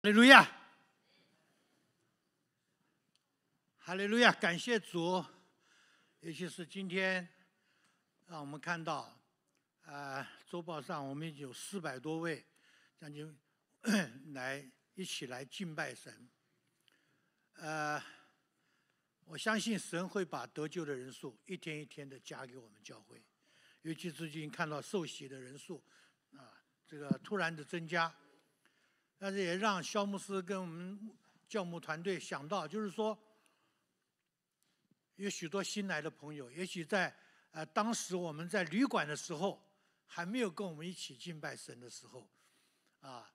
哈利路亚！哈利路亚！感谢主，尤其是今天，让我们看到，啊，周报上我们有四百多位，将军来一起来敬拜神。呃，我相信神会把得救的人数一天一天的加给我们教会，尤其最近看到受洗的人数啊，这个突然的增加。但是也让肖牧师跟我们教牧团队想到，就是说，有许多新来的朋友，也许在呃当时我们在旅馆的时候，还没有跟我们一起敬拜神的时候，啊，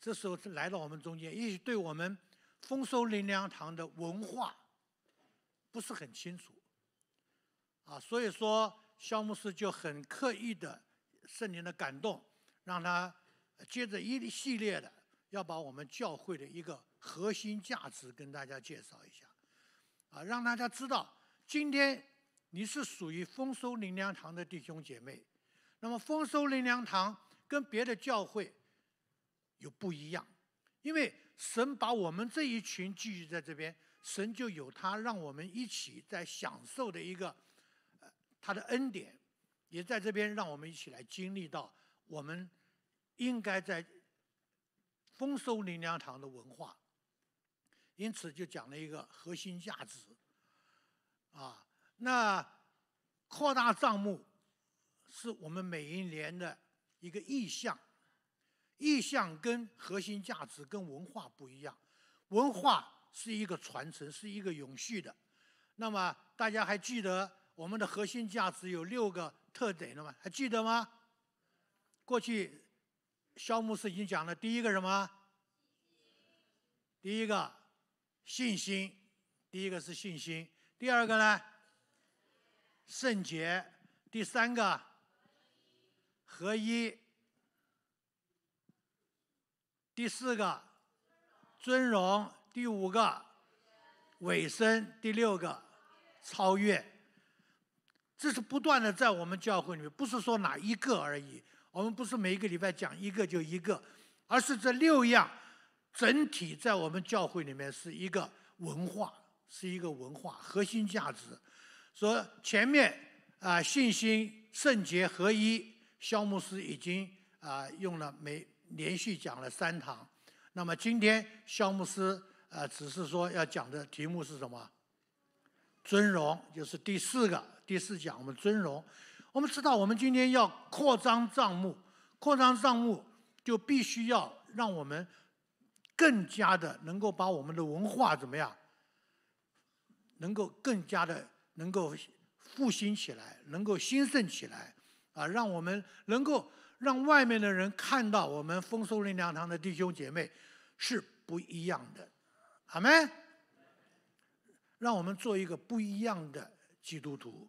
这时候来到我们中间，也许对我们丰收林粮堂的文化不是很清楚，啊，所以说肖牧师就很刻意的，圣灵的感动，让他。接着一系列的，要把我们教会的一个核心价值跟大家介绍一下，啊，让大家知道今天你是属于丰收灵粮堂的弟兄姐妹。那么，丰收灵粮堂跟别的教会有不一样，因为神把我们这一群聚集在这边，神就有他让我们一起在享受的一个，呃，他的恩典，也在这边让我们一起来经历到我们。应该在丰收林粮堂的文化，因此就讲了一个核心价值啊。那扩大账目是我们每一年的一个意向，意向跟核心价值跟文化不一样，文化是一个传承，是一个永续的。那么大家还记得我们的核心价值有六个特点了吗？还记得吗？过去。肖牧师已经讲了第一个什么？第一个信心，第一个是信心。第二个呢？圣洁。第三个合一。第四个尊荣。第五个尾声。第六个超越。这是不断的在我们教会里面，不是说哪一个而已。我们不是每一个礼拜讲一个就一个，而是这六样整体在我们教会里面是一个文化，是一个文化核心价值。说前面啊信心圣洁合一，肖牧师已经啊用了每连续讲了三堂，那么今天肖牧师啊只是说要讲的题目是什么？尊荣就是第四个第四讲我们尊荣。我们知道，我们今天要扩张账目，扩张账目就必须要让我们更加的能够把我们的文化怎么样，能够更加的能够复兴起来，能够兴盛起来，啊，让我们能够让外面的人看到我们丰收林粮堂的弟兄姐妹是不一样的，阿门。让我们做一个不一样的基督徒，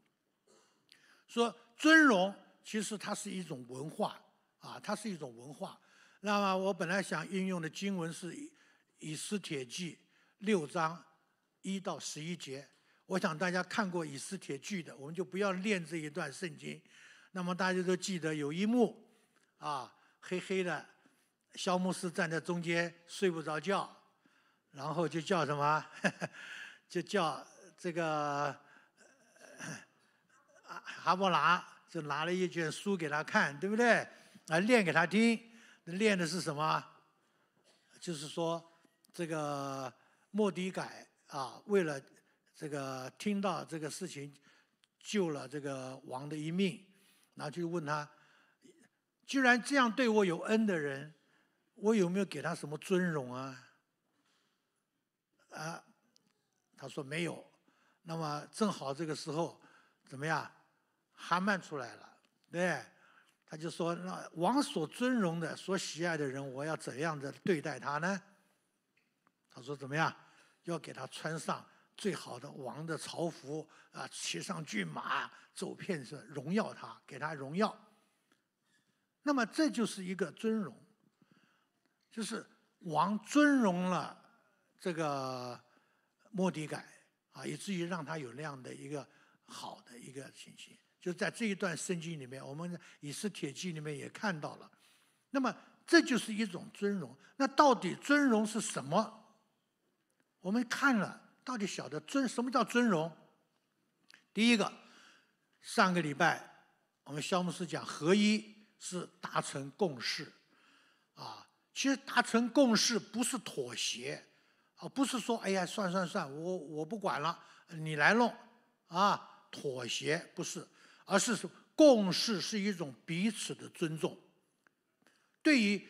说。尊荣其实它是一种文化啊，它是一种文化。那么我本来想运用的经文是《以斯帖记》六章一到十一节。我想大家看过《以斯帖记》的，我们就不要念这一段圣经。那么大家都记得有一幕啊，黑黑的，肖牧师站在中间睡不着觉，然后就叫什么？就叫这个。哈勃拿，就拿了一卷书给他看，对不对？啊，练给他听，练的是什么？就是说，这个莫迪改啊，为了这个听到这个事情，救了这个王的一命，然后就问他：，居然这样对我有恩的人，我有没有给他什么尊荣啊？啊，他说没有。那么正好这个时候，怎么样？哈曼出来了，对，他就说：那王所尊荣的、所喜爱的人，我要怎样的对待他呢？他说：怎么样？要给他穿上最好的王的朝服啊，骑上骏马，走遍是荣耀他，给他荣耀。那么这就是一个尊荣，就是王尊荣了这个莫迪改啊，以至于让他有那样的一个好的一个情形。就在这一段圣经里面，我们《以斯帖记》里面也看到了。那么，这就是一种尊荣。那到底尊荣是什么？我们看了，到底晓得尊什么叫尊荣。第一个，上个礼拜我们肖牧师讲，合一是达成共识。啊，其实达成共识不是妥协，啊，不是说，哎呀，算算算，我我不管了，你来弄啊，妥协不是。而是说，共识是一种彼此的尊重。对于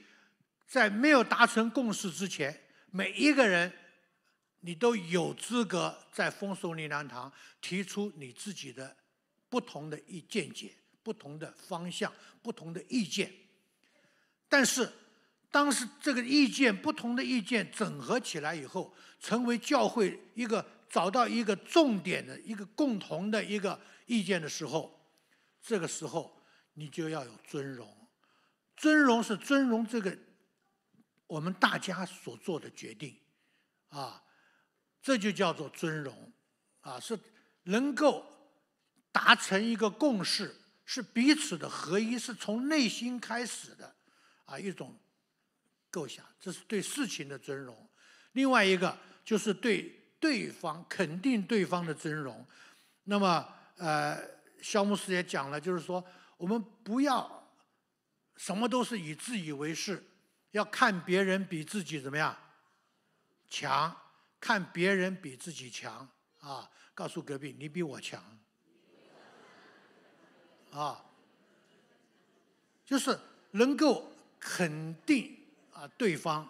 在没有达成共识之前，每一个人，你都有资格在丰盛林兰堂提出你自己的不同的意见解、不同的方向、不同的意见。但是，当是这个意见不同的意见整合起来以后，成为教会一个找到一个重点的一个共同的一个意见的时候。这个时候，你就要有尊荣，尊荣是尊荣，这个我们大家所做的决定，啊，这就叫做尊荣，啊，是能够达成一个共识，是彼此的合一，是从内心开始的，啊，一种构想，这是对事情的尊荣，另外一个就是对对方肯定对方的尊荣，那么呃。肖牧师也讲了，就是说，我们不要什么都是以自以为是，要看别人比自己怎么样强，看别人比自己强啊，告诉隔壁你比我强啊，就是能够肯定啊对方，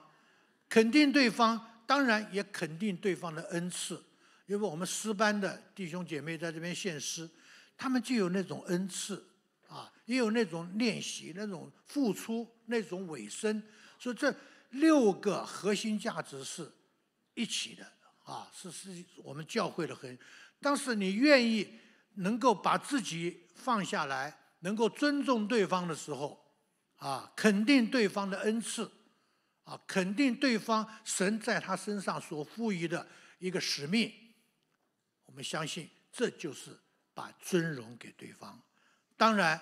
肯定对方，当然也肯定对方的恩赐，因为我们师班的弟兄姐妹在这边献诗，他们就有那种恩赐，啊，也有那种练习、那种付出、那种委身，所以这六个核心价值是一起的，啊，是是我们教会的核心。但是你愿意能够把自己放下来，能够尊重对方的时候，啊，肯定对方的恩赐，啊，肯定对方神在他身上所赋予的一个使命，我们相信这就是。把尊荣给对方，当然，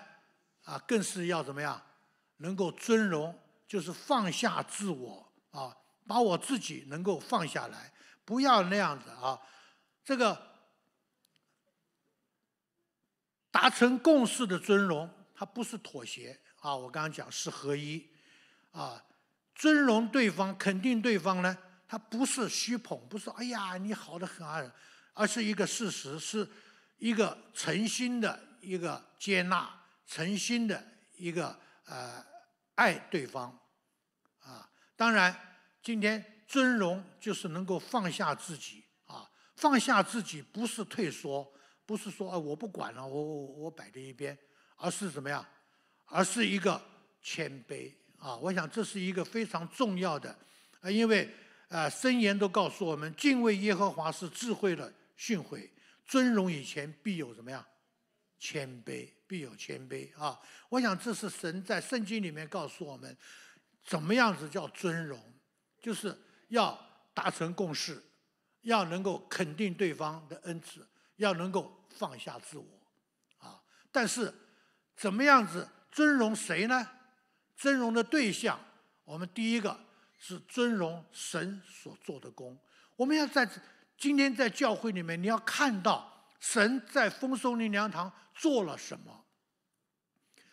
啊，更是要怎么样？能够尊荣，就是放下自我啊，把我自己能够放下来，不要那样子啊。这个达成共识的尊荣，它不是妥协啊。我刚刚讲是合一啊，尊荣对方，肯定对方呢，它不是虚捧，不是哎呀你好的很，啊，而是一个事实是。一个诚心的，一个接纳，诚心的，一个呃爱对方，啊，当然，今天尊荣就是能够放下自己啊，放下自己不是退缩，不是说啊我不管了，我我我摆在一边，而是什么呀？而是一个谦卑啊，我想这是一个非常重要的，啊，因为啊，圣言都告诉我们，敬畏耶和华是智慧的训诲。尊荣以前必有什么呀？谦卑必有谦卑啊！我想这是神在圣经里面告诉我们，怎么样子叫尊荣，就是要达成共识，要能够肯定对方的恩赐，要能够放下自我，啊！但是怎么样子尊荣谁呢？尊荣的对象，我们第一个是尊荣神所做的功。我们要在。今天在教会里面，你要看到神在丰收的粮堂做了什么，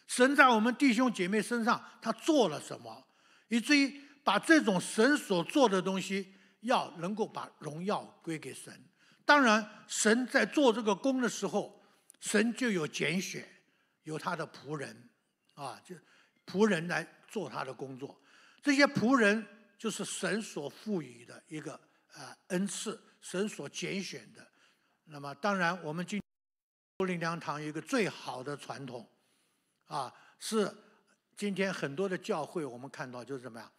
神在我们弟兄姐妹身上他做了什么，以至于把这种神所做的东西要能够把荣耀归给神。当然，神在做这个工的时候，神就有拣选，有他的仆人，啊，就仆人来做他的工作。这些仆人就是神所赋予的一个呃恩赐。神所拣选的，那么当然，我们今布灵粮堂有一个最好的传统，啊，是今天很多的教会我们看到就是怎么样，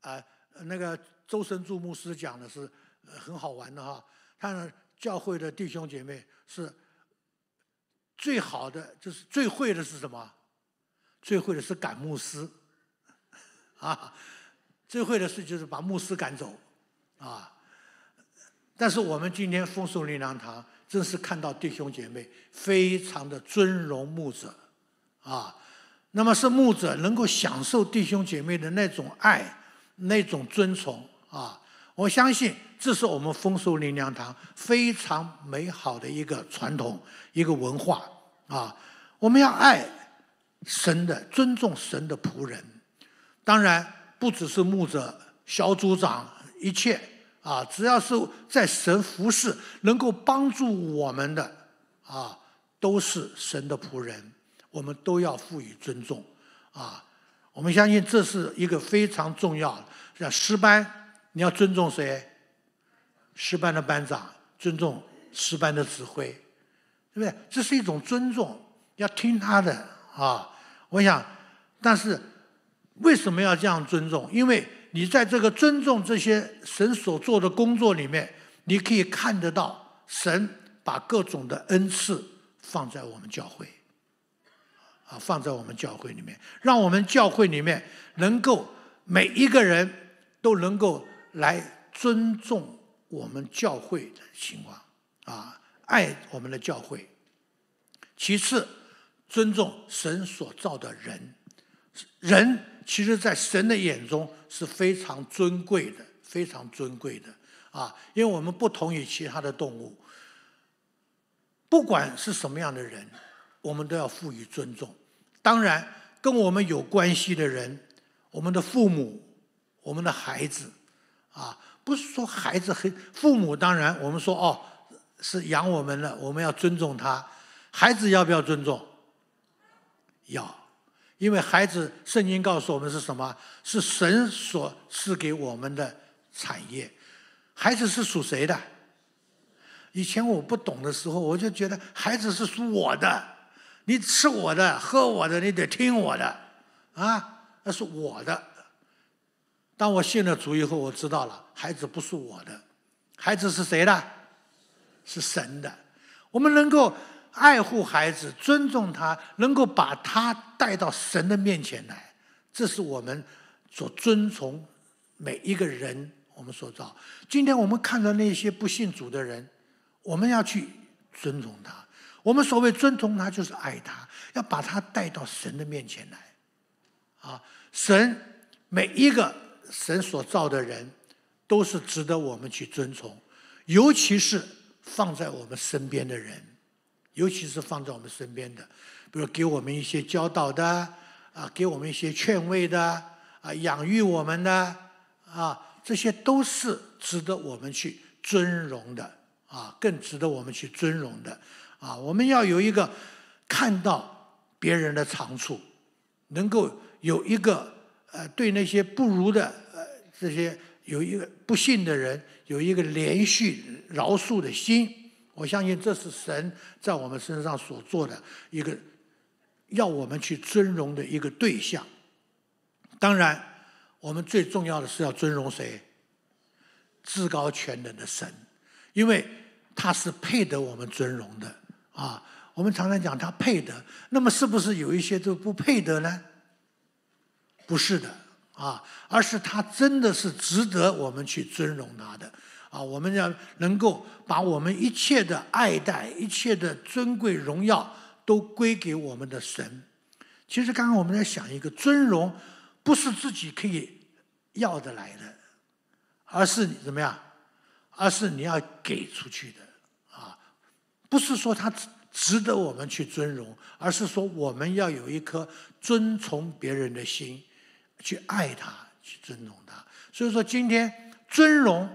啊，那个周神柱牧师讲的是很好玩的哈，他呢教会的弟兄姐妹是最好的，就是最会的是什么？最会的是赶牧师，啊，最会的事就是把牧师赶走，啊。但是我们今天丰收林粮堂真是看到弟兄姐妹非常的尊荣牧者，啊，那么是牧者能够享受弟兄姐妹的那种爱、那种尊崇啊！我相信这是我们丰收林粮堂非常美好的一个传统、一个文化啊！我们要爱神的，尊重神的仆人，当然不只是牧者、小组长，一切。啊，只要是在神服侍、能够帮助我们的啊，都是神的仆人，我们都要赋予尊重啊。我们相信这是一个非常重要。像师班，你要尊重谁？师班的班长，尊重师班的指挥，对不对？这是一种尊重，要听他的啊。我想，但是为什么要这样尊重？因为。你在这个尊重这些神所做的工作里面，你可以看得到神把各种的恩赐放在我们教会，啊，放在我们教会里面，让我们教会里面能够每一个人都能够来尊重我们教会的情况，啊，爱我们的教会。其次，尊重神所造的人，人。其实，在神的眼中是非常尊贵的，非常尊贵的啊！因为我们不同于其他的动物，不管是什么样的人，我们都要赋予尊重。当然，跟我们有关系的人，我们的父母、我们的孩子，啊，不是说孩子很父母，当然我们说哦，是养我们的，我们要尊重他。孩子要不要尊重？要。因为孩子，圣经告诉我们是什么？是神所赐给我们的产业。孩子是属谁的？以前我不懂的时候，我就觉得孩子是属我的，你吃我的，喝我的，你得听我的，啊，那是我的。当我信了主以后，我知道了，孩子不是我的，孩子是谁的？是神的。我们能够。爱护孩子，尊重他，能够把他带到神的面前来，这是我们所尊崇每一个人。我们所造，今天我们看到那些不信主的人，我们要去尊重他。我们所谓尊重他，就是爱他，要把他带到神的面前来。啊，神每一个神所造的人，都是值得我们去尊崇，尤其是放在我们身边的人。尤其是放在我们身边的，比如给我们一些教导的啊，给我们一些劝慰的啊，养育我们的啊，这些都是值得我们去尊荣的啊，更值得我们去尊荣的啊。我们要有一个看到别人的长处，能够有一个呃，对那些不如的呃，这些有一个不幸的人，有一个连续饶恕的心。我相信这是神在我们身上所做的一个要我们去尊荣的一个对象。当然，我们最重要的是要尊荣谁？至高全能的神，因为他是配得我们尊荣的啊。我们常常讲他配得，那么是不是有一些就不配得呢？不是的啊，而是他真的是值得我们去尊荣他的。啊，我们要能够把我们一切的爱戴、一切的尊贵、荣耀都归给我们的神。其实刚刚我们在想一个尊荣，不是自己可以要得来的，而是怎么样？而是你要给出去的啊，不是说他值得我们去尊荣，而是说我们要有一颗尊崇别人的心，去爱他，去尊重他。所以说，今天尊荣。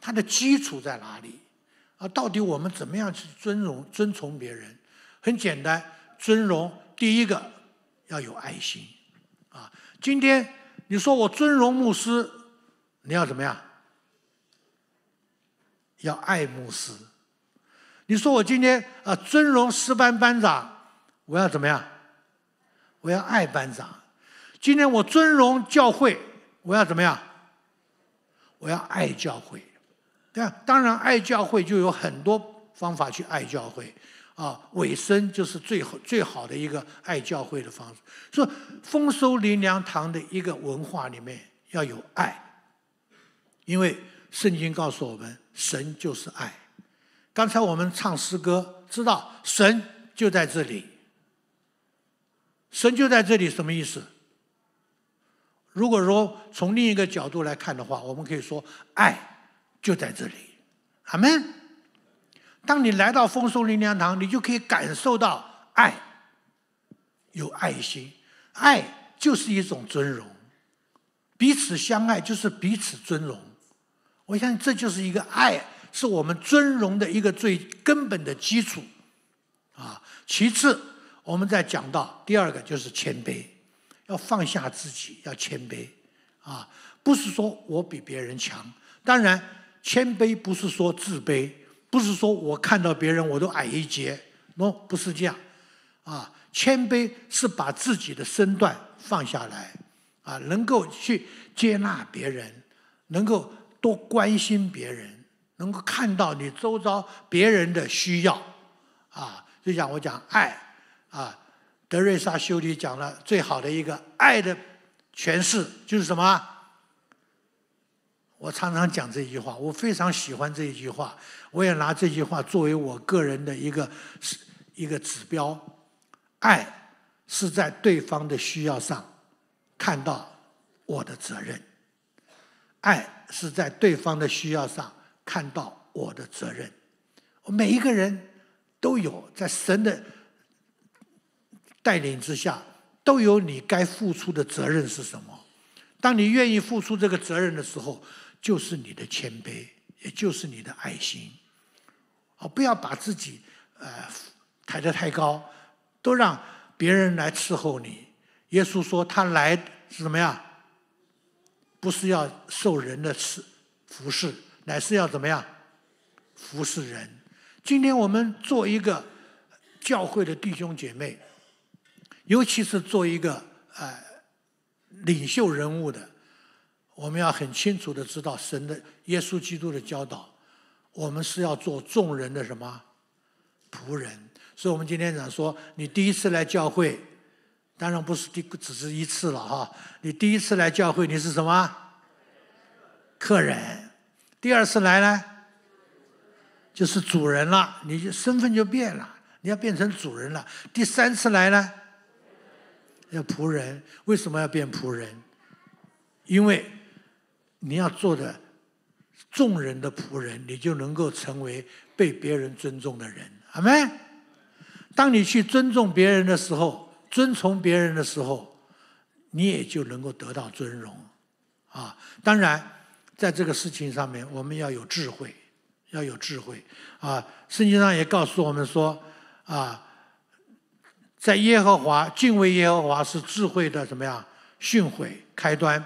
它的基础在哪里？啊，到底我们怎么样去尊荣尊从别人？很简单，尊荣第一个要有爱心。啊，今天你说我尊荣牧师，你要怎么样？要爱牧师。你说我今天啊尊荣师班班长，我要怎么样？我要爱班长。今天我尊荣教会，我要怎么样？我要爱教会。那当然，爱教会就有很多方法去爱教会啊。尾声就是最好最好的一个爱教会的方式。所以，丰收林粮堂的一个文化里面要有爱，因为圣经告诉我们，神就是爱。刚才我们唱诗歌，知道神就在这里。神就在这里，什么意思？如果说从另一个角度来看的话，我们可以说爱。就在这里，阿门。当你来到丰松林粮堂，你就可以感受到爱，有爱心，爱就是一种尊荣，彼此相爱就是彼此尊荣。我相信这就是一个爱，是我们尊荣的一个最根本的基础，啊。其次，我们再讲到第二个，就是谦卑，要放下自己，要谦卑，啊，不是说我比别人强，当然。谦卑不是说自卑，不是说我看到别人我都矮一截，no，不是这样。啊，谦卑是把自己的身段放下来，啊，能够去接纳别人，能够多关心别人，能够看到你周遭别人的需要，啊，就像我讲爱，啊，德瑞莎修女讲了最好的一个爱的诠释就是什么？我常常讲这句话，我非常喜欢这一句话，我也拿这句话作为我个人的一个一个指标。爱是在对方的需要上看到我的责任，爱是在对方的需要上看到我的责任。我每一个人都有在神的带领之下，都有你该付出的责任是什么？当你愿意付出这个责任的时候。就是你的谦卑，也就是你的爱心。哦，不要把自己呃抬得太高，都让别人来伺候你。耶稣说他来是怎么样？不是要受人的侍服侍，乃是要怎么样服侍人。今天我们做一个教会的弟兄姐妹，尤其是做一个呃领袖人物的。我们要很清楚的知道神的耶稣基督的教导，我们是要做众人的什么仆人？所以我们今天讲说，你第一次来教会，当然不是第只是一次了哈。你第一次来教会，你是什么客人？第二次来呢，就是主人了，你就身份就变了，你要变成主人了。第三次来呢，要仆人。为什么要变仆人？因为。你要做的众人的仆人，你就能够成为被别人尊重的人，好吗？当你去尊重别人的时候，遵从别人的时候，你也就能够得到尊荣，啊！当然，在这个事情上面，我们要有智慧，要有智慧啊！圣经上也告诉我们说，啊，在耶和华敬畏耶和华是智慧的怎么样？训诲开端。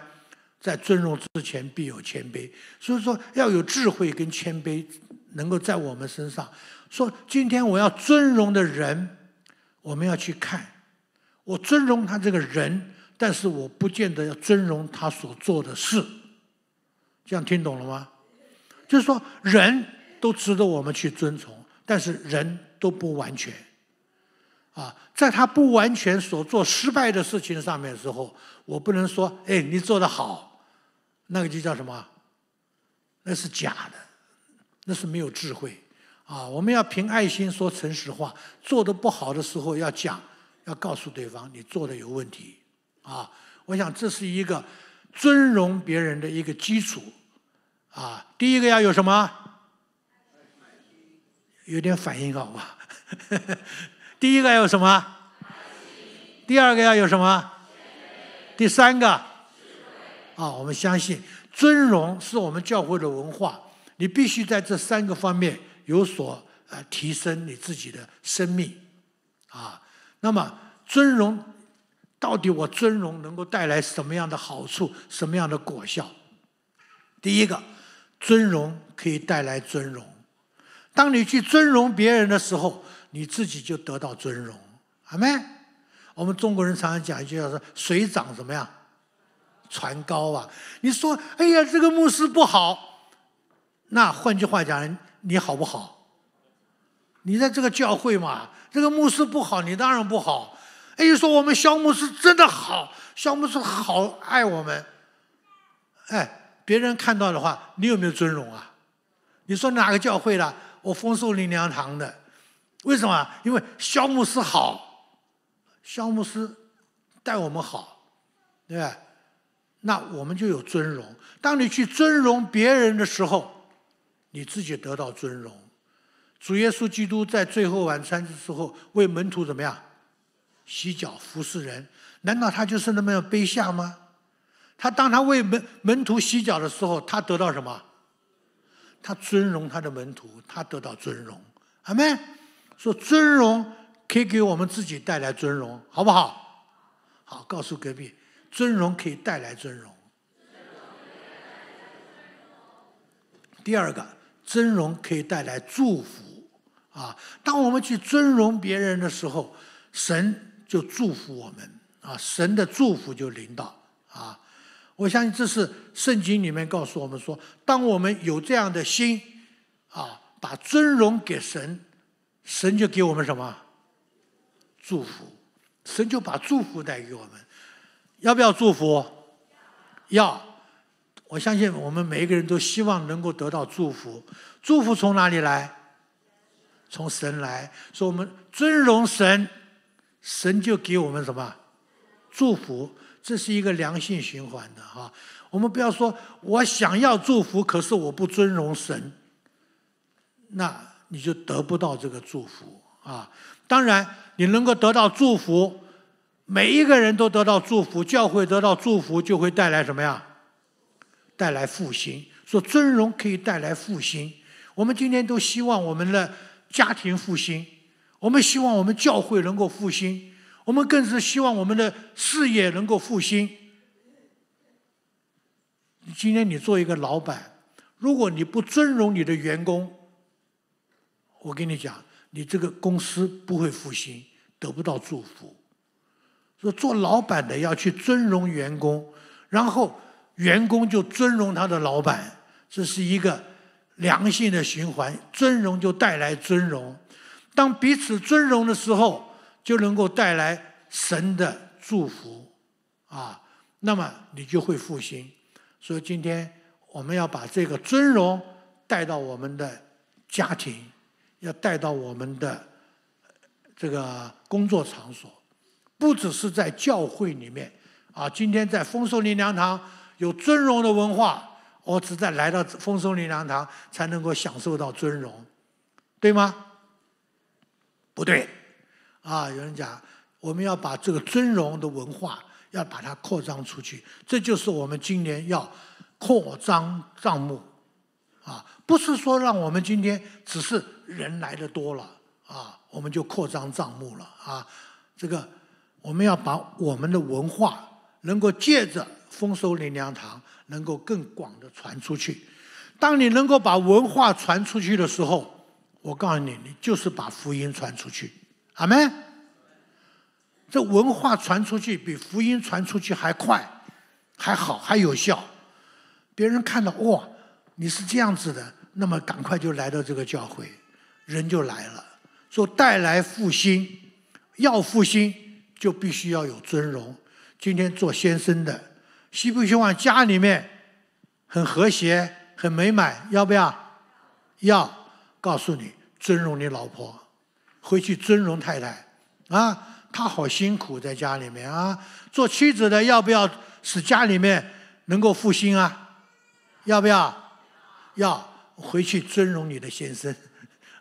在尊荣之前必有谦卑，所以说要有智慧跟谦卑，能够在我们身上。说今天我要尊荣的人，我们要去看，我尊荣他这个人，但是我不见得要尊荣他所做的事。这样听懂了吗？就是说人都值得我们去尊崇，但是人都不完全。啊，在他不完全所做失败的事情上面的时候，我不能说哎你做得好。那个就叫什么？那是假的，那是没有智慧啊！我们要凭爱心说诚实话，做的不好的时候要讲，要告诉对方你做的有问题啊！我想这是一个尊容别人的一个基础啊！第一个要有什么？有点反应好吧？第一个要有什么？第二个要有什么？第三个？啊，我们相信尊荣是我们教会的文化。你必须在这三个方面有所啊提升你自己的生命，啊，那么尊荣到底我尊荣能够带来什么样的好处，什么样的果效？第一个，尊荣可以带来尊荣。当你去尊荣别人的时候，你自己就得到尊荣。好没？我们中国人常常讲一句，叫做“水长什么样”。传高啊！你说，哎呀，这个牧师不好，那换句话讲，你好不好？你在这个教会嘛，这个牧师不好，你当然不好。哎，说我们肖牧师真的好，肖牧师好爱我们。哎，别人看到的话，你有没有尊荣啊？你说哪个教会的？我丰收林粮堂的，为什么？因为肖牧师好，肖牧师待我们好，对吧？那我们就有尊荣。当你去尊荣别人的时候，你自己得到尊荣。主耶稣基督在最后晚餐的时候为门徒怎么样？洗脚服侍人，难道他就是那么样卑下吗？他当他为门门徒洗脚的时候，他得到什么？他尊荣他的门徒，他得到尊荣。阿门。说尊荣可以给我们自己带来尊荣，好不好？好，告诉隔壁。尊荣可以带来尊荣。第二个，尊荣可以带来祝福啊！当我们去尊荣别人的时候，神就祝福我们啊！神的祝福就临到啊！我相信这是圣经里面告诉我们说：，当我们有这样的心啊，把尊荣给神，神就给我们什么？祝福，神就把祝福带给我们。要不要祝福？要，我相信我们每一个人都希望能够得到祝福。祝福从哪里来？从神来说，我们尊荣神，神就给我们什么？祝福，这是一个良性循环的哈。我们不要说我想要祝福，可是我不尊荣神，那你就得不到这个祝福啊。当然，你能够得到祝福。每一个人都得到祝福，教会得到祝福，就会带来什么呀？带来复兴。说尊荣可以带来复兴。我们今天都希望我们的家庭复兴，我们希望我们教会能够复兴，我们更是希望我们的事业能够复兴。今天你做一个老板，如果你不尊荣你的员工，我跟你讲，你这个公司不会复兴，得不到祝福。说做老板的要去尊荣员工，然后员工就尊荣他的老板，这是一个良性的循环。尊荣就带来尊荣，当彼此尊荣的时候，就能够带来神的祝福，啊，那么你就会复兴。所以今天我们要把这个尊荣带到我们的家庭，要带到我们的这个工作场所。不只是在教会里面啊，今天在丰收林粮堂有尊荣的文化，我只在来到丰收林粮堂才能够享受到尊荣，对吗？不对，啊，有人讲我们要把这个尊荣的文化要把它扩张出去，这就是我们今年要扩张账目，啊，不是说让我们今天只是人来的多了啊，我们就扩张账目了啊，这个。我们要把我们的文化能够借着丰收林粮堂能够更广的传出去。当你能够把文化传出去的时候，我告诉你，你就是把福音传出去。阿门。这文化传出去比福音传出去还快，还好，还有效。别人看到哇，你是这样子的，那么赶快就来到这个教会，人就来了，说带来复兴，要复兴。就必须要有尊荣。今天做先生的，希不希望家里面很和谐、很美满？要不要？要，告诉你尊荣你老婆，回去尊荣太太啊，她好辛苦在家里面啊。做妻子的，要不要使家里面能够复兴啊？要不要？要，回去尊荣你的先生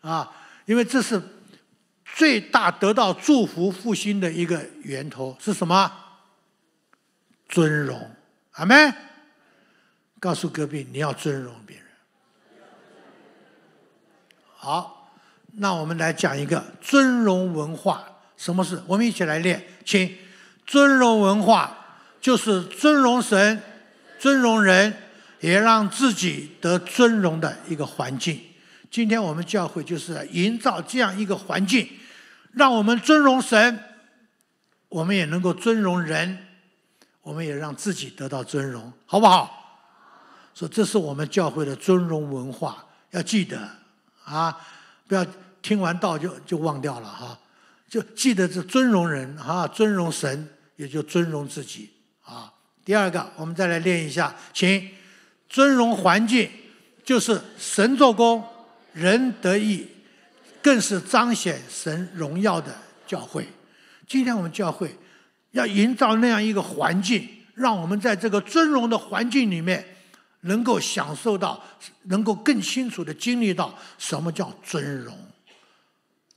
啊，因为这是。最大得到祝福复兴的一个源头是什么？尊荣，阿门。告诉隔壁你要尊荣别人。好，那我们来讲一个尊荣文化，什么事？我们一起来练，请尊荣文化就是尊荣神、尊荣人，也让自己得尊荣的一个环境。今天我们教会就是营造这样一个环境。让我们尊荣神，我们也能够尊荣人，我们也让自己得到尊荣，好不好？说这是我们教会的尊荣文化，要记得啊，不要听完道就就忘掉了哈，就记得是尊荣人哈，尊荣神也就尊荣自己啊。第二个，我们再来练一下，请尊荣环境，就是神做工，人得意，更是彰显神荣耀的教会。今天我们教会要营造那样一个环境，让我们在这个尊荣的环境里面，能够享受到，能够更清楚地经历到什么叫尊荣。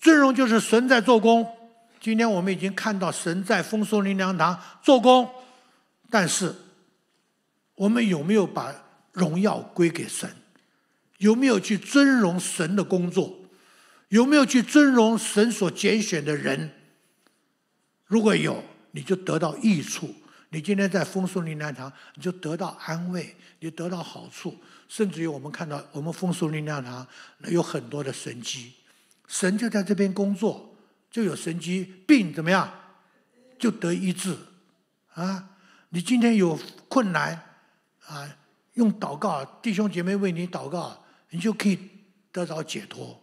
尊荣就是神在做工。今天我们已经看到神在丰收林粮堂做工，但是我们有没有把荣耀归给神？有没有去尊荣神的工作？有没有去尊荣神所拣选的人？如果有，你就得到益处。你今天在丰顺力量堂，你就得到安慰，你得到好处。甚至于我们看到，我们丰顺力量堂有很多的神机，神就在这边工作，就有神机，病怎么样，就得医治啊！你今天有困难啊，用祷告，弟兄姐妹为你祷告，你就可以得到解脱。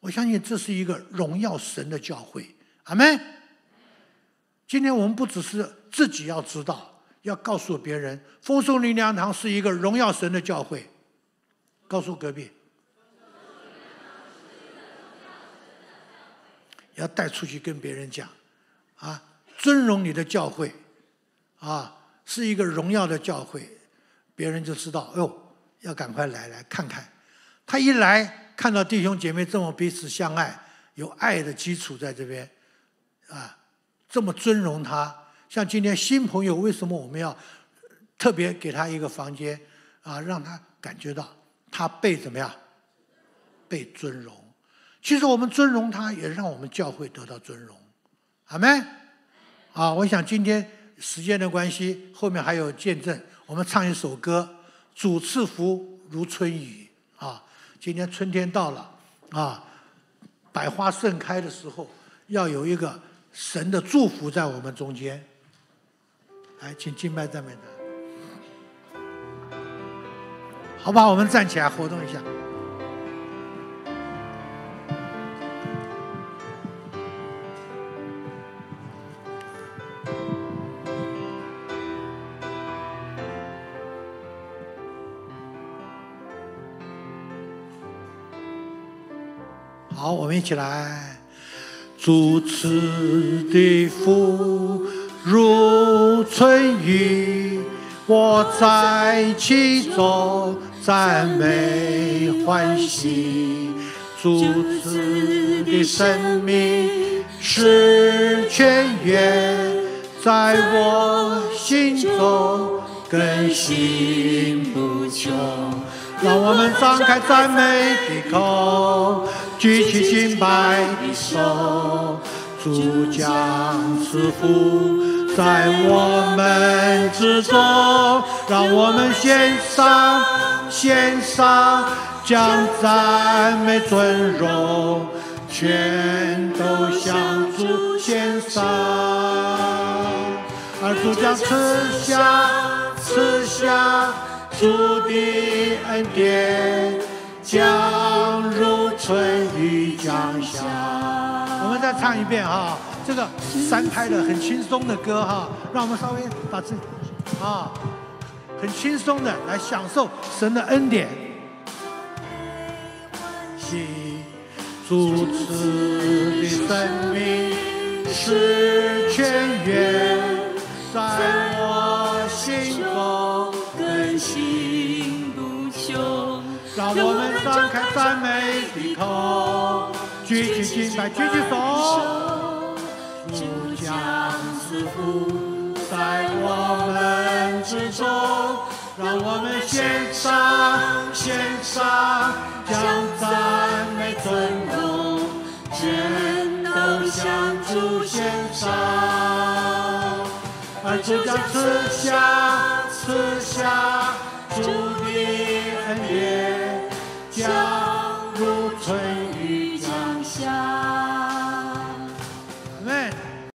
我相信这是一个荣耀神的教会，阿门。今天我们不只是自己要知道，要告诉别人，丰盛灵粮堂是一个荣耀神的教会。告诉隔壁，要带出去跟别人讲，啊，尊荣你的教会，啊，是一个荣耀的教会，别人就知道，哎呦，要赶快来来看看，他一来。看到弟兄姐妹这么彼此相爱，有爱的基础在这边，啊，这么尊荣他，像今天新朋友，为什么我们要特别给他一个房间啊，让他感觉到他被怎么样，被尊荣。其实我们尊荣他也让我们教会得到尊荣，阿门。啊，我想今天时间的关系，后面还有见证，我们唱一首歌，《主赐福如春雨》啊。今天春天到了，啊，百花盛开的时候，要有一个神的祝福在我们中间。来，请敬拜赞美他。好吧，我们站起来活动一下。我们一起来，主赐的福如春雨，我在其中赞美欢喜。主赐的生命是泉源，在我心中更新不穷。让我们张开赞美的口。举起洁白的手，主将赐福在我们之中。让我们献上，献上，将赞美尊荣，全都向主献上。而主将赐下，赐下主的恩典。江如春雨降下，我们再唱一遍哈，这个三拍的很轻松的歌哈，让我们稍微把自己啊，很轻松的来享受神的恩典。主赐的生命是全源。让我们张开赞美的口，举起敬拜，举起手。主将似乎在我们之中，让我们献上献上将赞美尊荣全都向主献上。主将慈祥慈祥。Yeah.